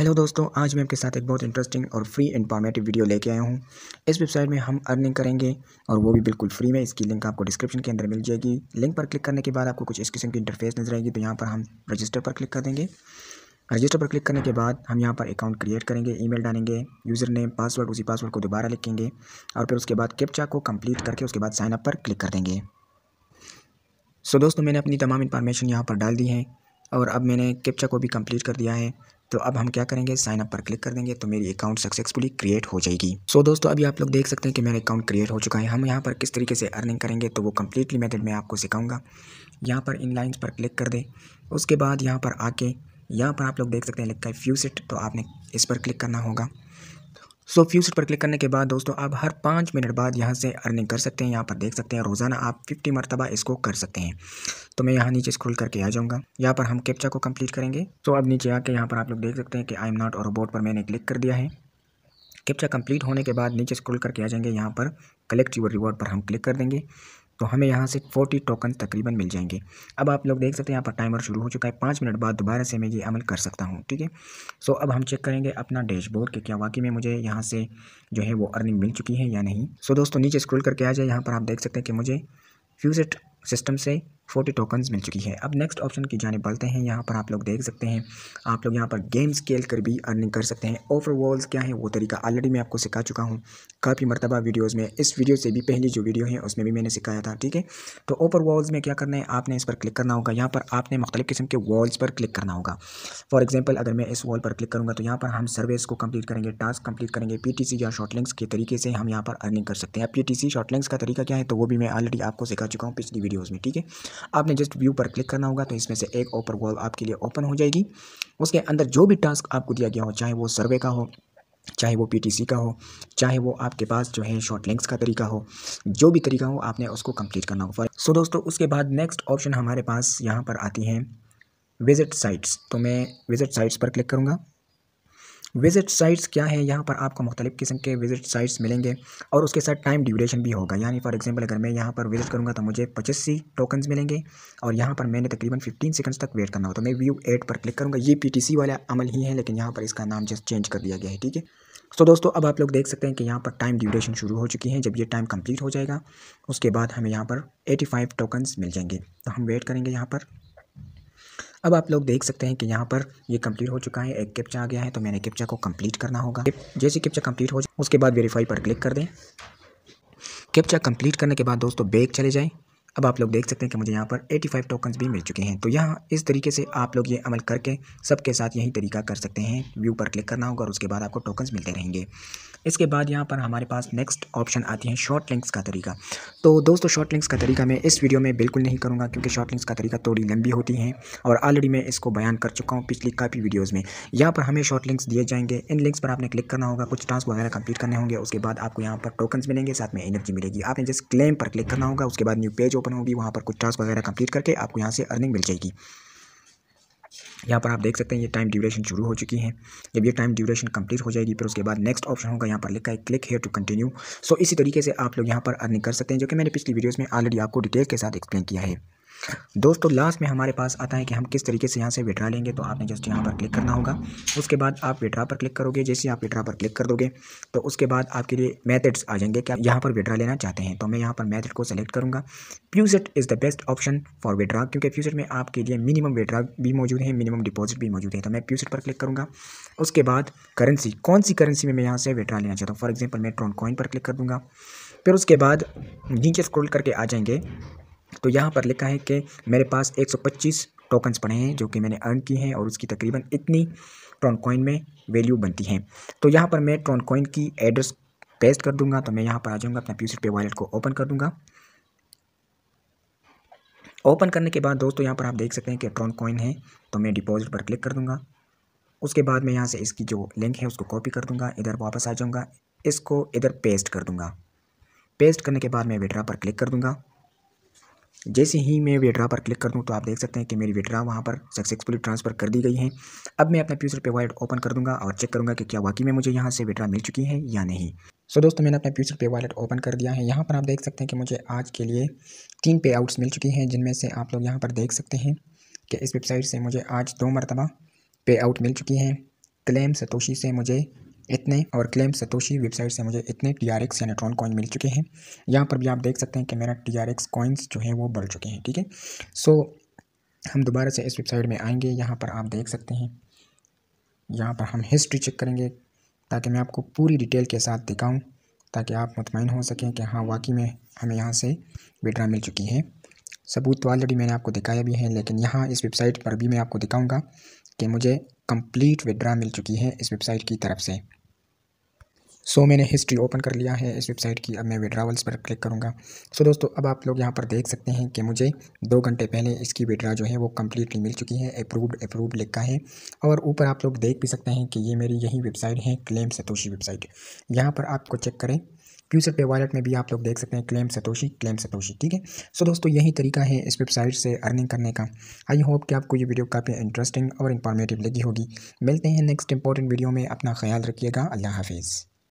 hello दोस्तों आज मैं आपके साथ एक बहुत इंटरेस्टिंग और फ्री इंफॉर्मेटिव वीडियो लेके आया हूँ इस वेबसाइट में हम अर्निंग करेंगे और वो भी बिल्कुल फ्री में इसकी लिंक आपको डिस्क्रिप्शन के अंदर मिल जाएगी लिंक पर क्लिक करने के बाद आपको कुछ इस किस्म की इंटरफेस नजर आएगी तो यहाँ पर हम रजिस्टर पर क्लिक कर देंगे रजिस्टर पर क्लिक करने के बाद हम यहाँ पर अकाउंट क्रिएट करेंगे ई डालेंगे यूज़र नेम पासवर्ड उसी पासवर्ड को दोबारा लिखेंगे और फिर उसके बाद कैप्चा को कम्प्लीट करके उसके बाद साइनअप पर क्लिक कर देंगे सो दोस्तों मैंने अपनी तमाम इन्फॉर्मेशन यहाँ पर डाल दी है और अब मैंने कैप्चा को भी कंप्लीट कर दिया है तो अब हम क्या करेंगे साइन अप पर क्लिक कर देंगे तो मेरी अकाउंट सक्सेसफुली क्रिएट हो जाएगी सो so, दोस्तों अभी आप लोग देख सकते हैं कि मेरा अकाउंट क्रिएट हो चुका है हम यहाँ पर किस तरीके से अर्निंग करेंगे तो वो कम्प्लीटली मेथड मैं आपको सिखाऊंगा यहाँ पर इन लाइन्स पर क्लिक कर दें उसके बाद यहाँ पर आके यहाँ पर आप लोग देख सकते हैं लिखा है फ्यू सेट तो आपने इस पर क्लिक करना होगा सो फ्यूचर पर क्लिक करने के बाद दोस्तों आप हर पाँच मिनट बाद यहाँ से अर्निंग कर सकते हैं यहाँ पर देख सकते हैं रोज़ाना आप फिफ्टी मरतबा इसको कर सकते हैं तो मैं यहाँ नीचे स्क्रॉल करके आ जाऊँगा यहाँ पर हम कैप्चा को कंप्लीट करेंगे तो अब नीचे आके यहाँ पर आप लोग देख सकते हैं कि I am not a robot पर मैंने क्लिक कर दिया है कैप्चा कंप्लीट होने के बाद नीचे स्क्रॉल करके आ जाएंगे यहाँ पर कलेक्ट यूर रिवॉर्ड पर हम क्लिक कर देंगे तो हमें यहाँ से फोर्टी टोकन तकरीबन मिल जाएंगे अब आप लोग देख सकते हैं यहाँ पर टाइमर शुरू हो चुका है पाँच मिनट बाद दोबारा से मैं ये अमल कर सकता हूँ ठीक है सो अब हम चेक करेंगे अपना डैशबोर्ड कि क्या वाकई में मुझे यहाँ से जो है वो अर्निंग मिल चुकी है या नहीं सो दोस्तों नीचे स्क्रोल करके आ जाए यहाँ पर आप देख सकते हैं कि मुझे फ्यूजेट सिस्टम से फोर्टी टोकन्स मिल चुकी है अब नेक्स्ट ऑप्शन की जाने बढ़ते हैं यहाँ पर आप लोग देख सकते हैं आप लोग यहाँ पर गेम स्केल कर भी अर्निंग कर सकते हैं ओवर वॉल्स क्या है वो तरीका ऑलरेडी मैं आपको सिखा चुका हूँ काफ़ी मरतबा वीडियोज़ में इस वीडियो से भी पहली जो वीडियो है उसमें भी मैंने सिखाया था ठीक है तो ओवर वॉल्स में क्या करना है आपने इस पर क्लिक करना होगा यहाँ पर आपने मुख्तलिफ़ किस्म के वॉल्स पर क्लिक करना होगा फॉर एग्जाम्पल अगर मैं इस वॉल पर क्लिक करूँगा तो यहाँ पर हम सर्विस को कम्प्लीट करेंगे टास्क कम्प्लीट करेंगे सी या शॉर्ट लिंक्स के तरीके से हम यहाँ पर अर्निंग कर सकते हैं पी पीटीसी शॉर्टलिंग्स का तरीका क्या है तो वो भी मैं ऑलरेडी आपको सिखा चुका हूँ पिछली वीडियोज़ में ठीक है आपने जस्ट व्यू पर क्लिक करना होगा तो इसमें से एक ओपर वॉल आपके लिए ओपन हो जाएगी उसके अंदर जो भी टास्क आपको दिया गया हो चाहे वो सर्वे का हो चाहे वो पीटीसी का हो चाहे वो आपके पास जो है शॉर्ट लिंक्स का तरीका हो जो भी तरीका हो आपने उसको कंप्लीट करना होगा सो so दोस्तों उसके बाद नेक्स्ट ऑप्शन हमारे पास यहाँ पर आती है विजिट साइट्स तो मैं विजिट साइट्स पर क्लिक करूँगा विजिट साइट्स क्या है यहाँ पर आपको मुख्तलिफ़ किस्म के विजिट साइट्स मिलेंगे और उसके साथ टाइम ड्यूरेशन भी होगा यानी फॉर एग्जांपल अगर मैं यहाँ पर विजिट करूँगा तो मुझे पचासी टोकन्स मिलेंगे और यहाँ पर मैंने तकरीबन 15 सेकंड्स तक वेट करना हो तो मैं व्यू एट पर क्लिक करूँगा ये पीटीसी वाला अमल ही है लेकिन यहाँ पर इसका नाम जस्ट चेंज कर दिया गया है ठीक है सो दोस्तों अब आप लोग देख सकते हैं कि यहाँ पर टाइम ड्यूरेशन शुरू हो चुकी है जब ये टाइम कम्प्लीट हो जाएगा उसके बाद हमें यहाँ पर एटी फाइव मिल जाएंगे तो हम वेट करेंगे यहाँ पर अब आप लोग देख सकते हैं कि यहाँ पर ये कंप्लीट हो चुका है एक कैप्चा आ गया है तो मैंने कैप्चा को कंप्लीट करना होगा जैसे कैप्चा कंप्लीट हो जाए उसके बाद वेरीफाई पर क्लिक कर दें कैप्चा कंप्लीट करने के बाद दोस्तों बैग चले जाएँ अब आप लोग देख सकते हैं कि मुझे यहाँ पर 85 टोकन्स भी मिल चुके हैं तो यहाँ इस तरीके से आप लोग ये अमल करके सबके साथ यही तरीका कर सकते हैं व्यू पर क्लिक करना होगा और उसके बाद आपको टोकन्स मिलते रहेंगे इसके बाद यहाँ पर हमारे पास नेक्स्ट ऑप्शन आती है शॉर्ट लिंक्स का तरीका तो दोस्तों शॉर्ट लिंक्स का तरीका मैं इस वीडियो में बिल्कुल नहीं करूँगा क्योंकि शॉर्ट लिंक्स का तरीका थोड़ी लंबी होती है और ऑलरेडी मैं इसको बयान कर चुका हूँ पिछली काफ़ी वीडियोज़ में यहाँ पर हमें शॉर्ट लिंक्स दिए जाएंगे इन लिंक्स पर आपने क्लिक करना होगा कुछ टास्क वगैरह कंप्लीट करने होंगे उसके बाद आपको यहाँ पर टोकन्स मिलेंगे साथ में एनर्जी मिलेगी आपने जिस क्लेम पर क्लिक करना होगा उसके बाद न्यू पेज ओपन होगी वहाँ पर कुछ टास्क वगैरह कंप्लीट करके आपको यहाँ से अर्निंग मिल जाएगी यहाँ पर आप देख सकते हैं ये टाइम ड्यूरेशन शुरू हो चुकी है जब ये टाइम ड्यूरेशन कंप्लीट हो जाएगी फिर उसके बाद नेक्स्ट ऑप्शन होगा यहाँ पर लिखा है click here to continue so इसी तरीके से आप लोग यहाँ पर अर्निंग कर सकते हैं जो कि मैंने पिछली वीडियोज़ में ऑलरेडी आपको डिटेल के साथ एक्सप्लेन किया है दोस्तों लास्ट में हमारे पास आता है कि हम किस तरीके से यहाँ से विड्रा लेंगे तो आपने जस्ट यहाँ पर क्लिक करना होगा उसके बाद आप विड्रा पर क्लिक करोगे जैसे आप विड्रा पर क्लिक कर दोगे तो उसके बाद आपके लिए मैथड्स आ जाएंगे क्या यहाँ पर विड्रा लेना चाहते हैं तो मैं यहाँ पर मैथड को सेलेक्ट करूँगा faucet is the best option for withdraw क्योंकि प्यूसेट में आपके लिए मिनिमम विड्रा भी मौजूद है मिनिमम डिपॉजिट भी मौजूद है तो मैं प्यूसेट पर क्लिक करूँगा उसके बाद करेंसी कौन सी करेंसी में मैं यहाँ से विड्रा लेना चाहता हूँ फॉर एग्जाम्पल मैं ट्रॉन कॉइन पर क्लिक कर दूँगा फिर उसके बाद नीचे स्क्रोल करके आ जाएंगे तो यहाँ पर लिखा है कि मेरे पास 125 टोकन्स पड़े हैं जो कि मैंने अर्न किए हैं और उसकी तकरीबन इतनी ट्रॉन कॉइन में वैल्यू बनती है तो यहाँ पर मैं ट्रॉन कॉइन की एड्रेस पेस्ट कर दूंगा तो मैं यहाँ पर आ जाऊँगा अपना पी पे वॉलेट को ओपन कर दूँगा ओपन करने के बाद दोस्तों यहाँ पर आप देख सकते हैं कि ट्रॉन कॉइन है तो मैं डिपॉजिट पर क्लिक कर दूँगा उसके बाद मैं यहाँ से इसकी जो लिंक है उसको कॉपी कर दूँगा इधर वापस आ जाऊँगा इसको इधर पेस्ट कर दूँगा पेस्ट करने के बाद मैं विड्रा पर क्लिक कर दूँगा जैसे ही मैं विड्रा पर क्लिक कर दूँ तो आप देख सकते हैं कि मेरी विड्रा वहाँ पर सक्सेसफुली ट्रांसफ़र कर दी गई है अब मैं अपना फ्यूचर पे वॉलेट ओपन कर दूँगा और चेक करूँगा कि क्या वाकई में मुझे यहाँ से विड्रा मिल चुकी है या नहीं सो so, दोस्तों मैंने अपना फ्यूचर पे वॉलेट ओपन कर दिया है यहाँ पर आप देख सकते हैं कि मुझे आज के लिए तीन पे आउट्स मिल चुकी हैं जिनमें से आप लोग यहाँ पर देख सकते हैं कि इस वेबसाइट से मुझे आज दो मरतबा पे आउट मिल चुकी हैं क्लेम सतोशी से मुझे इतने और क्लेम सतोशी वेबसाइट से मुझे इतने टी आर एक्स या नेट्रॉन कॉइन मिल चुके हैं यहाँ पर भी आप देख सकते हैं कि मेरा टी आर एक्स कॉइन्स जो है वो बढ़ चुके हैं ठीक है सो हम दोबारा से इस वेबसाइट में आएंगे यहाँ पर आप देख सकते हैं यहाँ पर हम हिस्ट्री चेक करेंगे ताकि मैं आपको पूरी डिटेल के साथ दिखाऊँ ताकि आप मुतमिन हो सकें कि हाँ वाकई में हमें यहाँ से विड्रा मिल चुकी है सबूत तो ऑलरेडी मैंने आपको दिखाया भी है लेकिन यहाँ इस वेबसाइट पर भी मैं आपको दिखाऊंगा कि मुझे कंप्लीट विड्रा मिल चुकी है इस वेबसाइट की तरफ से सो मैंने हिस्ट्री ओपन कर लिया है इस वेबसाइट की अब मैं विड्रावल्स पर क्लिक करूँगा सो दोस्तों अब आप लोग यहाँ पर देख सकते हैं कि मुझे दो घंटे पहले इसकी विड्रा जो है वो कम्प्लीटली मिल चुकी है अप्रूव्ड अप्रूव्ड लिखा है और ऊपर आप लोग देख भी सकते हैं कि ये मेरी यही वेबसाइट है क्लेम सतोशी वेबसाइट यहाँ पर आपको चेक करें फ्यूचर पे वॉलेट में भी आप लोग देख सकते हैं क्लेम सतोशी क्लेम सतोशी ठीक है सो दोस्तों यही तरीका है इस वेबसाइट से अर्निंग करने का आई होप कि आपको ये वीडियो काफ़ी इंटरेस्टिंग और इंफॉर्मेटिव लगी होगी मिलते हैं नेक्स्ट इंपॉर्टेंट वीडियो में अपना ख्याल रखिएगा अल्लाह हाफिज़